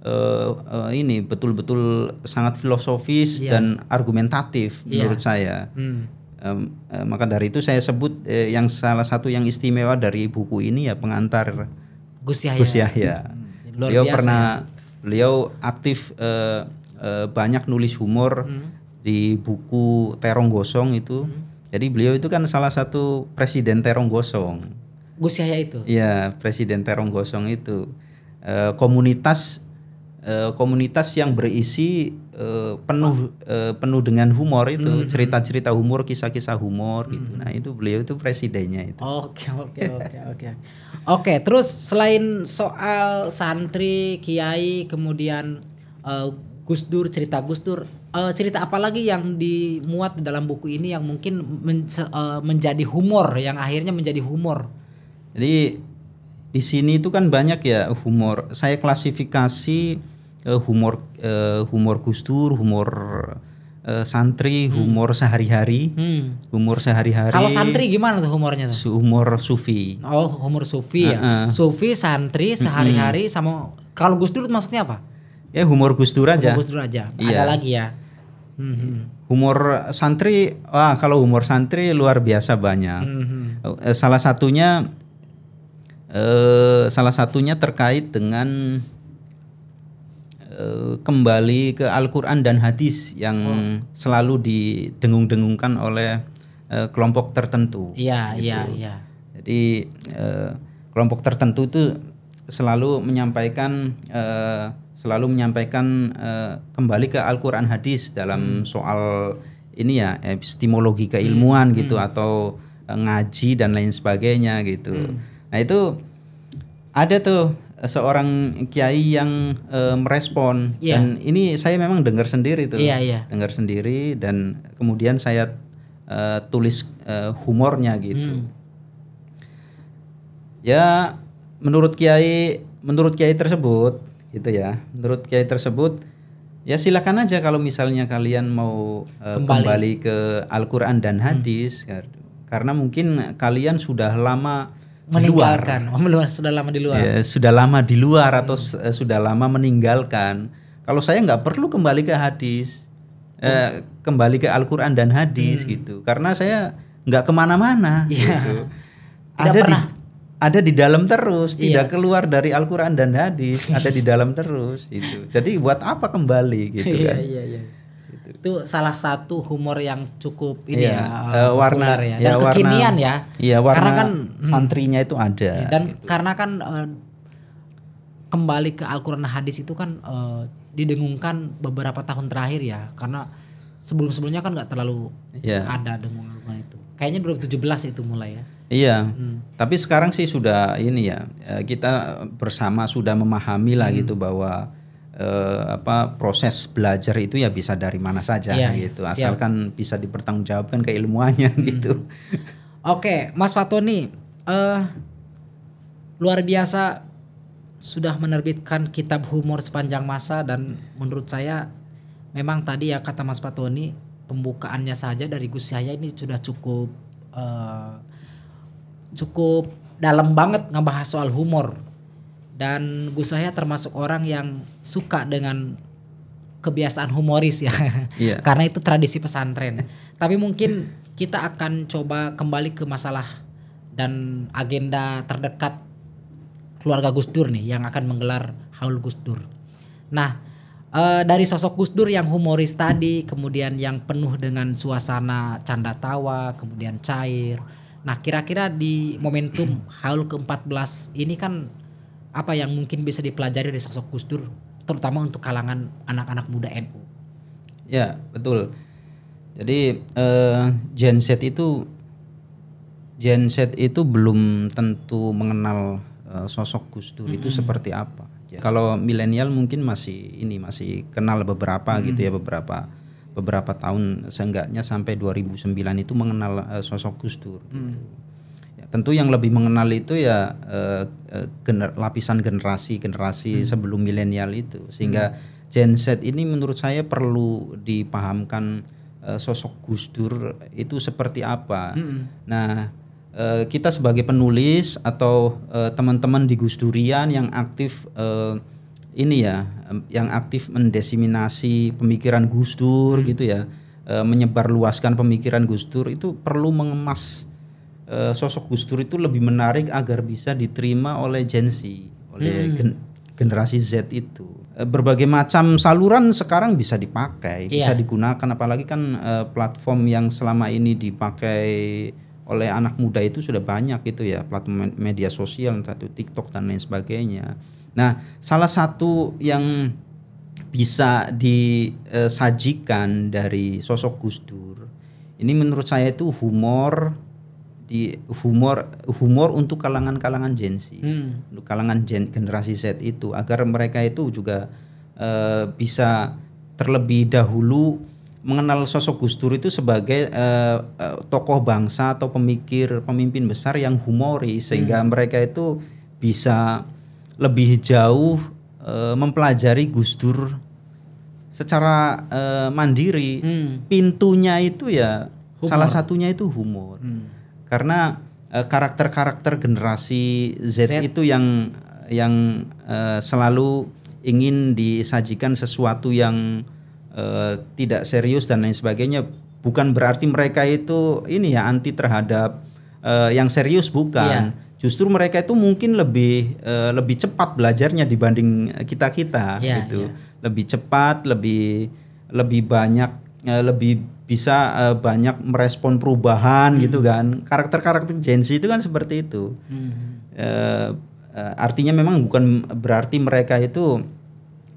S1: uh, uh, ini betul-betul sangat filosofis yeah. dan argumentatif yeah. menurut saya. Hmm. Um, uh, maka dari itu saya sebut uh, yang salah satu yang istimewa dari buku ini ya pengantar Gus Yahya. Gus Yahya. Hmm. beliau biasa. pernah beliau aktif uh, uh, banyak nulis humor hmm. di buku Terong Gosong itu. Hmm. Jadi beliau itu kan salah satu presiden Terong Gosong. Gus Yahya itu. Iya, presiden Terong Gosong itu. komunitas Eh, komunitas yang berisi eh, penuh eh, penuh dengan humor itu hmm. cerita-cerita humor kisah-kisah humor gitu hmm. nah itu beliau itu presidennya itu
S2: oke oke oke oke oke terus selain soal santri kiai kemudian uh, Gus Dur cerita Gus Dur uh, cerita apa lagi yang dimuat dalam buku ini yang mungkin men- uh, menjadi humor yang akhirnya menjadi humor
S1: jadi di sini itu kan banyak ya humor. Saya klasifikasi uh, humor uh, humor gustur, humor uh, santri, hmm. humor hmm. sehari-hari, hmm. humor sehari-hari. Kalau santri
S2: gimana tuh humornya
S1: tuh? Humor sufi.
S2: Oh, humor sufi uh -uh. ya. Sufi, santri, sehari-hari, -hmm. sama kalau gustur masuknya apa?
S1: Ya humor gustur aja. Humor gustur aja. Iya. Ada lagi
S2: ya. Mm -hmm.
S1: Humor santri, wah kalau humor santri luar biasa banyak. Mm -hmm. hmm. Salah satunya eh, salah satunya terkait dengan eh, kembali ke Al-Quran dan hadis yang hmm. selalu didengung-dengungkan oleh eh, kelompok tertentu. Iya, gitu. iya, iya. Jadi eh, kelompok tertentu itu selalu menyampaikan eh, selalu menyampaikan eh, kembali ke Al-Qur'an hadis dalam hmm. soal ini ya epistemologi keilmuan hmm. gitu hmm. atau uh, ngaji dan lain sebagainya gitu. Hmm. Nah itu ada tuh eh, seorang kiai yang e, merespon yeah. dan ini saya memang dengar sendiri tuh yeah, yeah. dengar sendiri dan kemudian saya e, tulis e, humornya gitu mm. ya menurut kiai menurut kiai tersebut gitu ya menurut kiai tersebut ya silakan aja kalau misalnya kalian mau e, kembali. kembali ke Al-Quran dan hmm. hadis hmm. karena mungkin kalian sudah lama meninggalkan,
S2: di luar. Oh, sudah lama di luar. Ya,
S1: sudah lama di luar atau hmm. sudah lama meninggalkan. Kalau saya nggak perlu kembali ke hadis, eh, hmm. eh, kembali ke Al-Quran dan hadis hmm. gitu, karena saya nggak kemana-mana. Ya. Gitu. ada pernah. di ada di dalam terus, iya. tidak keluar dari Al-Quran dan hadis, ada di dalam terus. Itu. Jadi buat apa kembali gitu iya, kan?
S2: Iya, iya, iya. Gitu. itu salah satu humor yang cukup ini iya, ya uh, warna ya, ya dan warna, kekinian ya iya warna karena kan hmm. santrinya itu ada iya, dan gitu. karena kan uh, kembali ke Al-Qur'an hadis itu kan uh, didengungkan beberapa tahun terakhir ya karena sebelum-sebelumnya kan nggak terlalu yeah. ada dengungan itu kayaknya 2017 itu mulai ya
S1: Iya, hmm. tapi sekarang sih sudah ini ya kita bersama sudah memahami lah hmm. gitu bahwa eh, apa proses belajar itu ya bisa dari mana saja ya, gitu asalkan siap. bisa dipertanggungjawabkan keilmuannya hmm. gitu.
S2: Oke, Mas Fatoni, uh, eh, luar biasa sudah menerbitkan kitab humor sepanjang masa dan menurut saya memang tadi ya kata Mas Fatoni pembukaannya saja dari Gus Yahya ini sudah cukup uh, cukup dalam banget ngebahas soal humor dan Gus Yahya termasuk orang yang suka dengan kebiasaan humoris ya yeah. karena itu tradisi pesantren tapi mungkin kita akan coba kembali ke masalah dan agenda terdekat keluarga Gus Dur nih yang akan menggelar haul Gus Dur nah e, dari sosok Gus Dur yang humoris tadi kemudian yang penuh dengan suasana canda tawa kemudian cair nah kira-kira di momentum haul ke-14 ini kan apa yang mungkin bisa dipelajari dari sosok Gus Dur terutama untuk kalangan anak-anak muda NU.
S1: Ya, betul. Jadi eh, Gen Z itu Gen Z itu belum tentu mengenal eh, sosok Gus Dur mm -hmm. itu seperti apa. Ya, kalau milenial mungkin masih ini masih kenal beberapa mm -hmm. gitu ya beberapa beberapa tahun seenggaknya sampai 2009 itu mengenal eh, sosok Gus Dur gitu. mm -hmm tentu yang lebih mengenal itu ya uh, gener lapisan generasi generasi hmm. sebelum milenial itu hmm. sehingga hmm. Gen Z ini menurut saya perlu dipahamkan uh, sosok Gus Dur itu seperti apa. Hmm. Nah kita sebagai penulis atau teman-teman di Gus Durian yang aktif uh, ini ya yang aktif mendesiminasi pemikiran Gus Dur hmm. gitu ya uh, menyebarluaskan pemikiran Gus Dur itu perlu mengemas Eh, sosok Gus Dur itu lebih menarik agar bisa diterima oleh Gen Z, oleh hmm. gen generasi Z itu. Eh, berbagai macam saluran sekarang bisa dipakai, yeah. bisa digunakan apalagi kan eh, platform yang selama ini dipakai oleh anak muda itu sudah banyak gitu ya, platform media sosial, satu TikTok dan lain sebagainya. Nah, salah satu yang bisa disajikan dari sosok Gus Dur ini menurut saya itu humor di humor humor untuk kalangan-kalangan Gen Z, hmm. untuk kalangan gen, generasi Z itu agar mereka itu juga uh, bisa terlebih dahulu mengenal sosok Gus Dur itu sebagai uh, uh, tokoh bangsa atau pemikir pemimpin besar yang humoris sehingga hmm. mereka itu bisa lebih jauh uh, mempelajari Gus Dur secara uh, mandiri. Hmm. Pintunya itu ya humor. salah satunya itu humor. Hmm karena eh, karakter-karakter generasi Z, Z itu yang yang uh, selalu ingin disajikan sesuatu yang uh, tidak serius dan lain sebagainya bukan berarti mereka itu ini ya anti terhadap uh, yang serius bukan yeah. Justru mereka itu mungkin lebih uh, lebih cepat belajarnya dibanding kita kita yeah, gitu, yeah. lebih cepat, lebih lebih banyak, uh, lebih bisa uh, banyak merespon perubahan gitu hmm. gitu kan karakter-karakter Gen Z itu kan seperti itu hmm. uh, uh, artinya memang bukan berarti mereka itu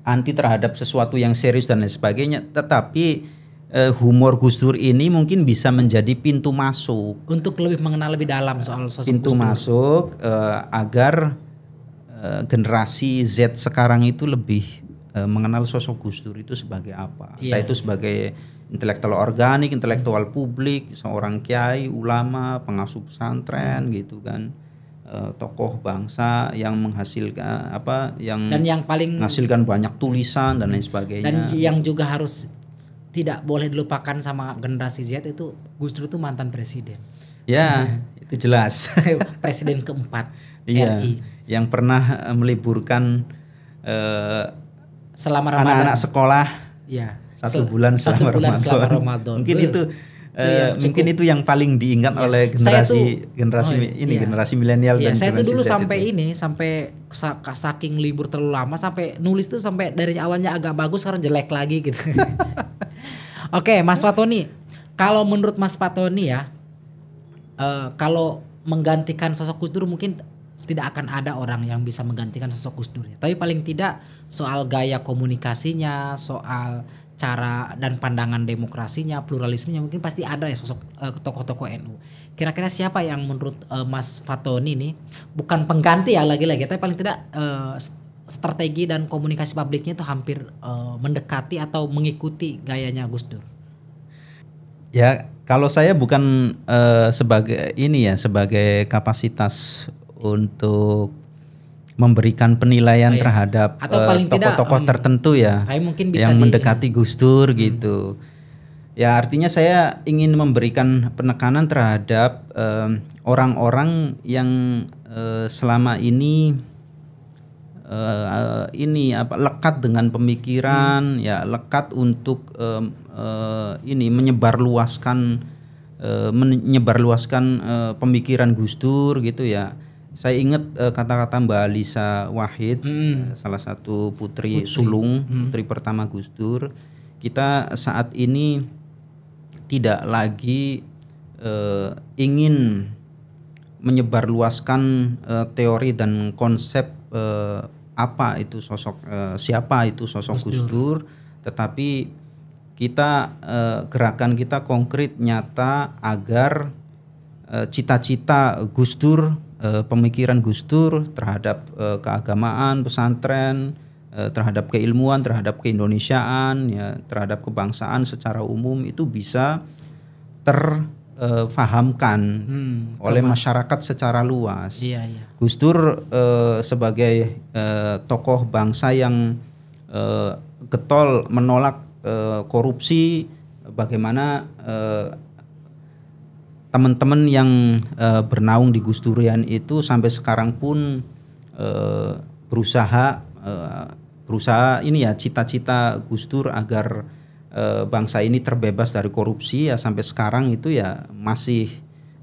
S1: anti terhadap sesuatu yang serius dan lain sebagainya tetapi uh, humor Gus ini mungkin bisa menjadi pintu masuk
S2: untuk lebih mengenal lebih dalam soal sosok pintu Gusdur.
S1: masuk uh, agar uh, generasi Z sekarang itu lebih e, mengenal sosok Gus Dur itu sebagai apa. Yeah. Entah iya. itu sebagai intelektual organik, intelektual publik, seorang kiai, ulama, pengasuh pesantren gitu kan. E, tokoh bangsa yang menghasilkan apa yang dan yang paling menghasilkan banyak tulisan dan lain sebagainya. Dan yang
S2: juga harus tidak boleh dilupakan sama generasi Z itu Gus Dur itu mantan presiden.
S1: Ya, hmm. itu jelas. presiden keempat iya, RI yang pernah eh, meliburkan selama Ramadan. Anak-anak sekolah. Ya. Satu bulan selama, satu bulan Ramadan. selama Ramadan. Mungkin iya. itu Uh, ya, mungkin itu yang paling diingat ya. oleh generasi tuh, generasi oh, ini iya. generasi milenial iya, dan saya generasi itu dulu sampai
S2: itu. ini sampai saking libur terlalu lama sampai nulis tuh sampai dari awalnya agak bagus sekarang jelek lagi gitu. Oke, okay, Mas Fatoni, kalau menurut Mas Fatoni ya, uh, kalau menggantikan sosok kultur mungkin tidak akan ada orang yang bisa menggantikan sosok Gus Dur ya. Tapi paling tidak soal gaya komunikasinya, soal cara dan pandangan demokrasinya, pluralismenya mungkin pasti ada ya sosok eh, tokoh-tokoh eh, NU. Kira-kira siapa yang menurut eh, Mas Fatoni ini bukan pengganti ya lagi-lagi, tapi paling tidak eh, strategi dan komunikasi publiknya itu hampir eh, mendekati atau mengikuti gayanya Gus Dur.
S1: Ya, kalau saya bukan eh, sebagai ini ya sebagai kapasitas untuk memberikan penilaian oh, iya. terhadap eh, tokoh-tokoh uh, um, tertentu ya mungkin bisa yang mendekati Gus Dur hmm. gitu. Ya artinya saya ingin memberikan penekanan terhadap eh, orang-orang uh, yang uh, selama ini uh, ini apa lekat dengan pemikiran hmm. ya lekat untuk uh, uh, ini menyebarluaskan uh, menyebarluaskan uh, pemikiran Gus Dur gitu ya saya ingat uh, kata-kata Mbak Alisa Wahid, hmm. salah satu putri, putri. sulung, hmm. putri pertama Gus Dur. Kita saat ini tidak lagi uh, ingin menyebarluaskan uh, teori dan konsep uh, apa itu sosok uh, siapa itu sosok Gus Dur, tetapi kita uh, gerakan kita konkret nyata agar cita-cita Gus Dur Eh, pemikiran Gus Dur terhadap eh, keagamaan, pesantren, eh, terhadap keilmuan, terhadap keindonesiaan, ya, terhadap kebangsaan secara umum itu bisa terfahamkan
S2: hmm, oleh
S1: masyarakat secara luas. Iya, iya. Gus Dur sebagai tokoh bangsa yang getol menolak korupsi, bagaimana teman-teman yang uh, bernaung di Gus Durian itu sampai sekarang pun uh, berusaha uh, berusaha ini ya cita-cita Gus Dur agar uh, bangsa ini terbebas dari korupsi ya sampai sekarang itu ya masih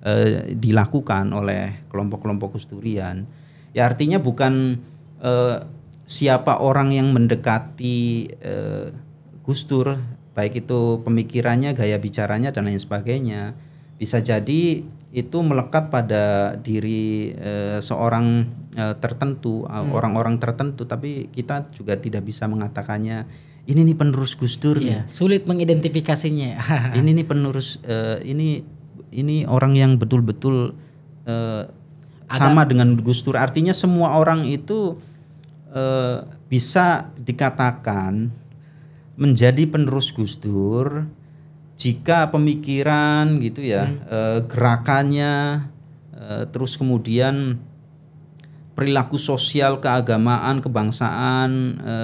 S1: uh, dilakukan oleh kelompok-kelompok Gus Durian. Ya artinya bukan uh, siapa orang yang mendekati uh, Gus Dur baik itu pemikirannya, gaya bicaranya dan lain sebagainya bisa jadi itu melekat pada diri e, seorang e, tertentu eh, hmm. orang-orang hmm. tertentu tapi kita juga tidak bisa mengatakannya ini nih penerus Gus Dur iya, nih
S2: sulit mengidentifikasinya
S1: ini nih penerus e, ini ini orang yang betul-betul e, sama dengan Gus Dur artinya semua orang itu e, bisa dikatakan menjadi penerus Gus Dur jika pemikiran gitu ya hmm. e, gerakannya e, terus kemudian perilaku sosial keagamaan kebangsaan e,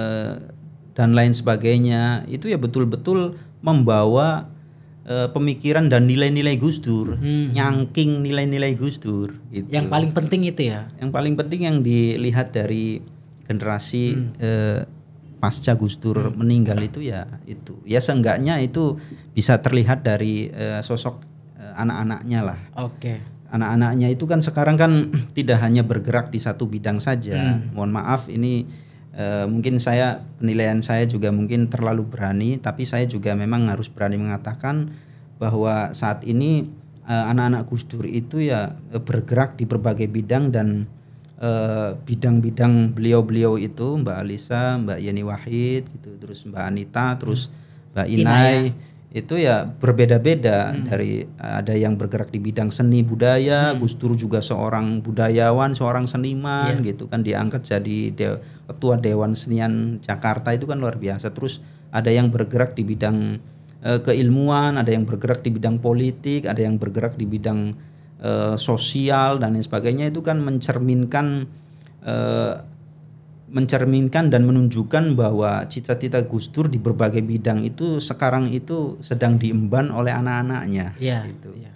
S1: dan lain sebagainya itu ya betul-betul membawa e, pemikiran dan nilai-nilai Gus Dur hmm. nyangking nilai-nilai Gus Dur gitu. yang paling
S2: penting itu ya
S1: yang paling penting yang dilihat dari generasi hmm. E, pasca Gus Dur hmm. meninggal itu ya itu ya seenggaknya itu bisa terlihat dari uh, sosok uh, anak-anaknya lah. Oke. Okay. Anak-anaknya itu kan sekarang kan tidak hanya bergerak di satu bidang saja. Hmm. Mohon maaf ini uh, mungkin saya penilaian saya juga mungkin terlalu berani tapi saya juga memang harus berani mengatakan bahwa saat ini uh, anak-anak Gus Dur itu ya bergerak di berbagai bidang dan Eh, bidang-bidang uh, beliau-beliau itu Mbak Alisa, Mbak Yeni Wahid gitu, terus Mbak Anita, terus hmm. Mbak Inai, Inaya. itu ya berbeda-beda hmm. dari ada yang bergerak di bidang seni budaya, hmm. Gus Dur juga seorang budayawan, seorang seniman yeah. gitu kan diangkat jadi de ketua Dewan Senian Jakarta itu kan luar biasa. Terus ada yang bergerak di bidang uh, keilmuan, ada yang bergerak di bidang politik, ada yang bergerak di bidang e, sosial dan lain sebagainya itu kan mencerminkan e, mencerminkan dan menunjukkan bahwa cita-cita Gus Dur di berbagai bidang itu sekarang itu sedang diemban oleh anak-anaknya.
S2: Iya. Gitu. Ya.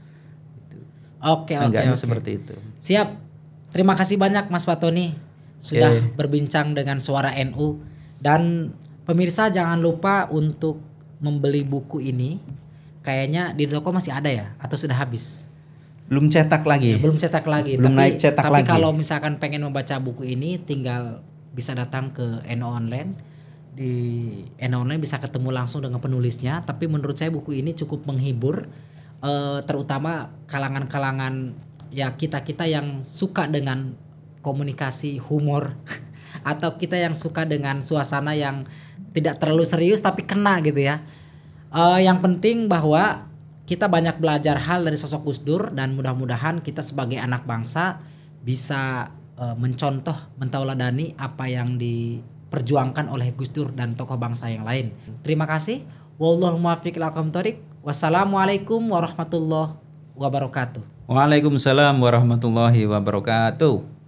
S2: Oke, oke, oke. seperti itu. Siap. Terima kasih banyak Mas Fatoni sudah okay. berbincang dengan Suara NU dan pemirsa jangan lupa untuk membeli buku ini. Kayaknya di toko masih ada ya atau sudah habis? belum cetak lagi. Belum cetak lagi. Belum tapi, naik cetak tapi lagi. Tapi kalau misalkan pengen membaca buku ini, tinggal bisa datang ke NO Online. Di NO Online bisa ketemu langsung dengan penulisnya. Tapi menurut saya buku ini cukup menghibur, uh, terutama kalangan-kalangan ya kita kita yang suka dengan komunikasi humor atau kita yang suka dengan suasana yang tidak terlalu serius tapi kena gitu ya. Uh, yang penting bahwa kita banyak belajar hal dari sosok Gus Dur dan mudah-mudahan kita sebagai anak bangsa bisa uh, mencontoh, mentauladani apa yang diperjuangkan oleh Gus Dur dan tokoh bangsa yang lain. Terima kasih. Wassalamualaikum warahmatullahi wabarakatuh.
S1: Waalaikumsalam warahmatullahi wabarakatuh.